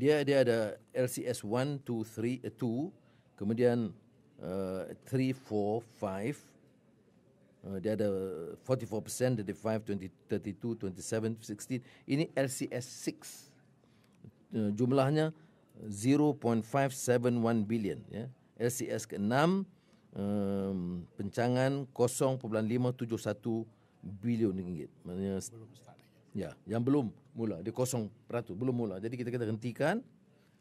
dia dia ada LCS 1 2 3 uh, 2 kemudian uh, 3 4 5 uh, dia ada 44% dia ada 5 20 32 27 16 ini LCS 6 uh, jumlahnya 0.571 billion ya LCS ke-6 um, pencangan 0.571 bilion ringgit maknanya belum start Ya, yang belum mula. Dia kosong peratus. Belum mula. Jadi kita kata hentikan.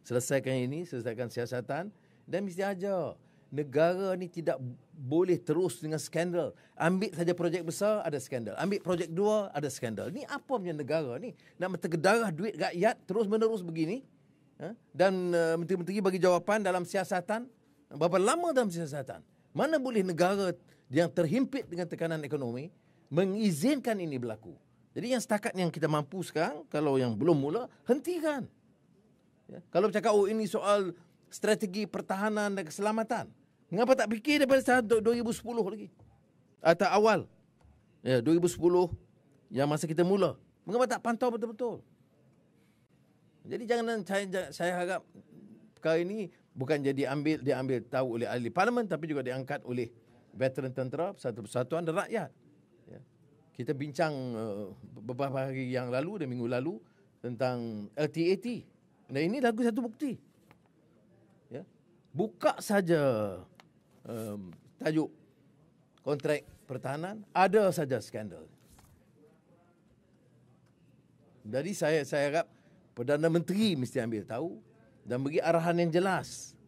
Selesaikan ini. Selesaikan siasatan. Dan mesti aja Negara ni tidak boleh terus dengan skandal. Ambil saja projek besar, ada skandal. Ambil projek dua, ada skandal. Ni apa punya negara ni? Nak tergedarah duit rakyat terus menerus begini. Ha? Dan uh, menteri-menteri bagi jawapan dalam siasatan. Berapa lama dalam siasatan? Mana boleh negara yang terhimpit dengan tekanan ekonomi mengizinkan ini berlaku? Jadi yang setakat yang kita mampu sekarang, kalau yang belum mula, hentikan. Ya. Kalau cakap, oh ini soal strategi pertahanan dan keselamatan. Mengapa tak fikir daripada saat 2010 lagi? Atau awal. Ya, 2010 yang masa kita mula. Mengapa tak pantau betul-betul? Jadi jangan saya, saya harap perkara ini bukan jadi ambil diambil tahu oleh ahli parlimen tapi juga diangkat oleh veteran tentera satu persatuan dan rakyat kita bincang uh, beberapa hari yang lalu dan minggu lalu tentang LTAT. Dan ini lagu satu bukti. Ya. Buka saja um, tajuk kontrak pertahanan, ada saja skandal. Jadi saya saya harap Perdana Menteri mesti ambil tahu dan bagi arahan yang jelas